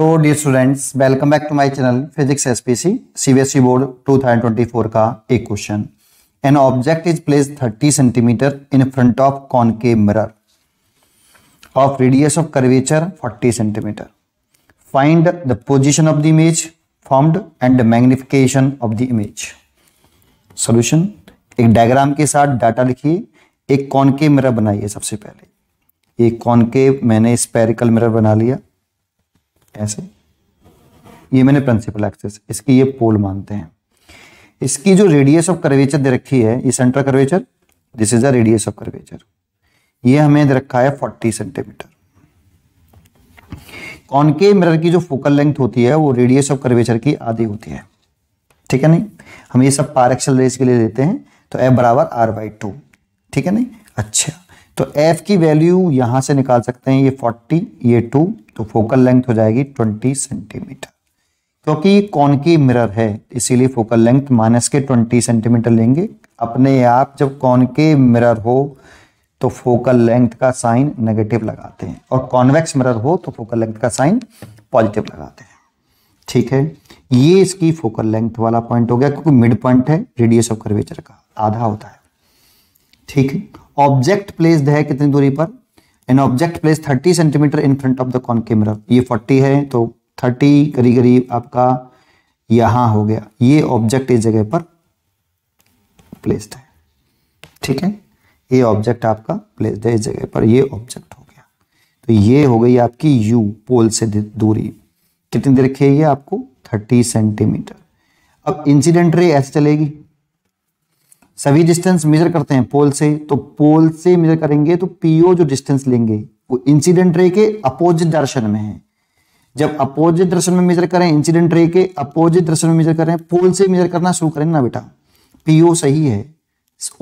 तो dear students welcome back to my channel physics SPC CBSE board 2024 का एक question an object is place 30 centimetre in front of concave mirror of radius of curvature 40 centimetre find the position of the image formed and the magnification of the image solution एक diagram के साथ data लिखिए एक concave mirror बनाइए सबसे पहले एक concave मैंने स्पेरिकल मिरर बना लिया ऐसे ये मैंने प्रिंसिपल एक्सिस इसकी ये पोल मानते हैं इसकी जो रेडियस ऑफ कर्वेचर दे रखी है ये central curvature this is the radius of curvature ये हमें दे रखा है 40 सेंटीमीटर कॉनकेव मिरर की जो फोकल लेंथ होती है वो रेडियस ऑफ कर्वेचर की आधी होती है ठीक है नहीं हम ये सब पार एक्सल रेस के लिए देते हैं तो एफ बराबर आर बाई टू ठीक है नहीं अच्छा तो f की वैल्यू यहां से निकाल सकते हैं ये 40 ये 2 तो फोकल लेंथ हो जाएगी 20 सेंटीमीटर क्योंकि ये की मिरर है इसीलिए फोकल लेंथ माइनस के 20 सेंटीमीटर लेंगे अपने आप जब के मिरर हो तो फोकल लेंथ का साइन नेगेटिव लगाते हैं और कॉन्वेक्स मिरर हो तो फोकल लेंथ का साइन पॉजिटिव लगाते हैं ठीक है ये इसकी फोकल लेंथ वाला पॉइंट हो गया क्योंकि मिड पॉइंट है रेडियस ऑफ कर्वेचर का आधा होता है ठीक है ऑब्जेक्ट प्लेस्ड है कितनी दूरी पर an object place 30 centimetre in front of the concave mirror ये 40 है तो 30 करीब करीब आपका यहां हो गया ये ऑब्जेक्ट इस जगह पर प्लेस्ड है ठीक है ये ऑब्जेक्ट आपका प्लेस्ड है इस जगह पर ये ऑब्जेक्ट हो गया तो ये हो गई आपकी यू पोल से दूरी कितनी देर है ये आपको थर्टी सेंटीमीटर अब इंसिडेंट रे ऐसे चलेगी सभी डिस्टेंस मेजर करते हैं पोल से तो पोल से मेजर करेंगे तो पीओ जो डिस्टेंस लेंगे वो इंसिडेंट रे के अपोजिट डायरेक्शन में है जब अपोजिट डायरेक्शन में मेजर करें इंसिडेंट रे के अपोजिट डायरेक्शन में मेजर करें पोल से मेजर करना शुरू करें ना बेटा पीओ सही है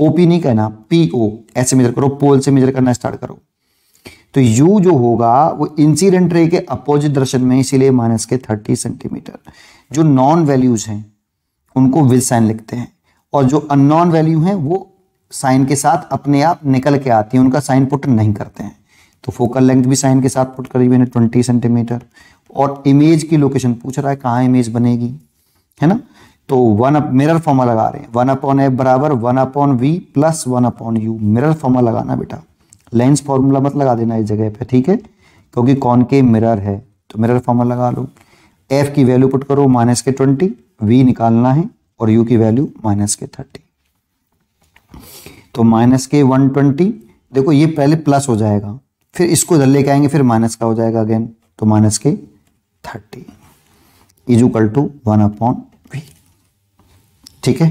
ओपी नहीं कहना पीओ ऐसे मेजर करो पोल से मेजर करना स्टार्ट करो तो यू जो होगा वो इंसिडेंट रे के अपोजिट डायरेक्शन में इसीलिए माइनस के थर्टी सेंटीमीटर जो नॉन वैल्यूज हैं उनको विल साइन लिखते हैं और जो अननोन वैल्यू हैं वो साइन के साथ अपने आप निकल के आती हैं उनका साइन पुट नहीं करते हैं तो फोकल लेंथ भी साइन के साथ पुट करी ट्वेंटी सेंटीमीटर और इमेज की लोकेशन पूछ रहा है कहाँ इमेज बनेगी है ना तो वन अप मिरर फॉर्मा लगा रहे हैं वन अपॉन एफ बराबर one upon V plus one upon U mirror formula लगाना बेटा लेंस फॉर्मूला मत लगा देना इस जगह पे ठीक है क्योंकि कौन के मिरर है तो मिरर फॉर्मा लगा लो एफ की वैल्यू पुट करो माइनस के ट्वेंटी वी निकालना है और यू की वैल्यू माइनस के थर्टी तो माइनस के वन ट्वेंटी देखो ये पहले प्लस हो जाएगा फिर इसको इधर लेके आएंगे फिर माइनस का हो जाएगा अगेन तो माइनस के thirty is equal to one upon V ठीक है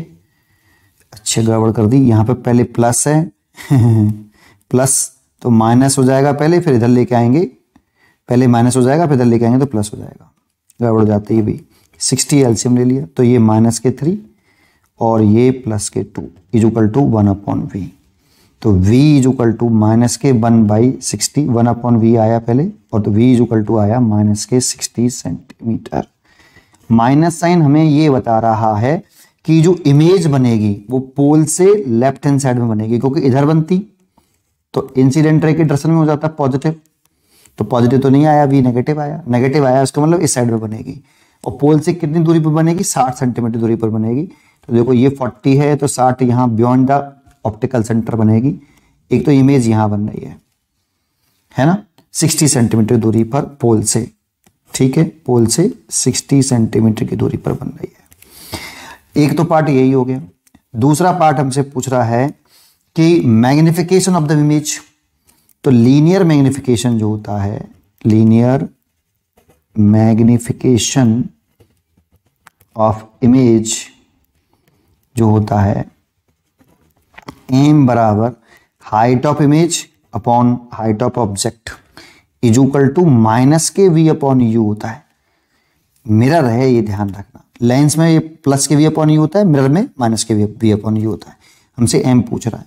अच्छे गड़बड़ कर दी यहां पे पहले प्लस है प्लस तो माइनस हो जाएगा पहले फिर इधर लेके आएंगे पहले माइनस हो जाएगा फिर इधर लेके आएंगे तो प्लस हो जाएगा गड़बड़ हो जाती है सिक्सटी एल्सियम ले लिया तो ये माइनस के थ्री और ये प्लस के two equal to one upon V तो v इजुकल टू माइनस के one by sixty one upon V आया पहले और तो v इजुकल टू आया माइनस के सिक्सटी सेंटीमीटर माइनस साइन हमें ये बता रहा है कि जो इमेज बनेगी वो पोल से लेफ्ट हैंड साइड में बनेगी क्योंकि इधर बनती तो इंसिडेंट रे के डायरेक्शन में हो जाता पॉजिटिव तो पॉजिटिव तो नहीं आया वी नेगेटिव आया नेगेटिव आया उसका मतलब इस साइड में बनेगी और पोल से कितनी दूरी पर बनेगी साठ सेंटीमीटर दूरी पर बनेगी तो देखो ये फोर्टी है तो साठ यहाँ बियॉन्ड द ऑप्टिकल सेंटर बनेगी एक तो इमेज यहाँ बन रही है है ना सिक्सटी सेंटीमीटर दूरी पर पोल से ठीक है पोल से सिक्सटी सेंटीमीटर की दूरी पर बन रही है एक तो पार्ट यही हो गया दूसरा पार्ट हमसे पूछ रहा है कि मैग्निफिकेशन ऑफ द इमेज तो लीनियर मैग्निफिकेशन जो होता है लीनियर मैग्निफिकेशन ऑफ इमेज जो होता है एम बराबर height of image upon height of object is equal to minus के वी अपॉन यू होता है मिरर है ये ध्यान रखना लेंस में ये प्लस के वी अपॉन यू होता है मिरर में माइनस के वी अपॉन यू होता है हमसे एम पूछ रहा है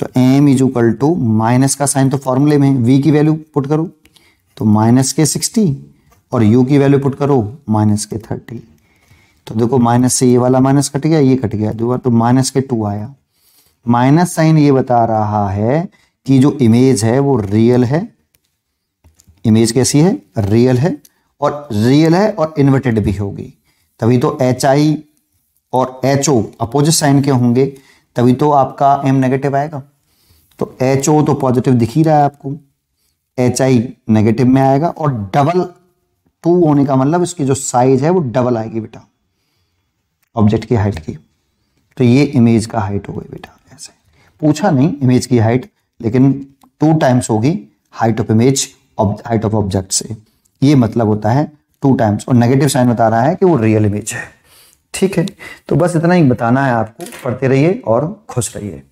तो M is equal to minus का साइन तो फॉर्मूले में वी की वैल्यू पुट करो तो माइनस के सिक्सटी और u की वैल्यू पुट करो माइनस के थर्टी तो देखो माइनस से ये वाला माइनस कट गया ये कट गया दो बार तो माइनस के टू आया माइनस साइन ये बता रहा है कि जो इमेज है वो रियल है इमेज कैसी है रियल है और रियल है और इन्वर्टेड भी होगी तभी तो एच आई और एच ओ अपोजिट साइन के होंगे तभी तो आपका एम नेगेटिव आएगा तो एच ओ तो पॉजिटिव दिख ही रहा है आपको एच आई नेगेटिव में आएगा और डबल टू होने का मतलब इसकी जो साइज है वो डबल आएगी बेटा ऑब्जेक्ट की हाइट की तो ये इमेज का हाइट हो गई बेटा ऐसे पूछा नहीं इमेज की हाइट लेकिन टू टाइम्स होगी height of image height of object से ये मतलब होता है टू टाइम्स और नेगेटिव साइन बता रहा है कि वो रियल इमेज है ठीक है तो बस इतना ही बताना है आपको पढ़ते रहिए और खुश रहिए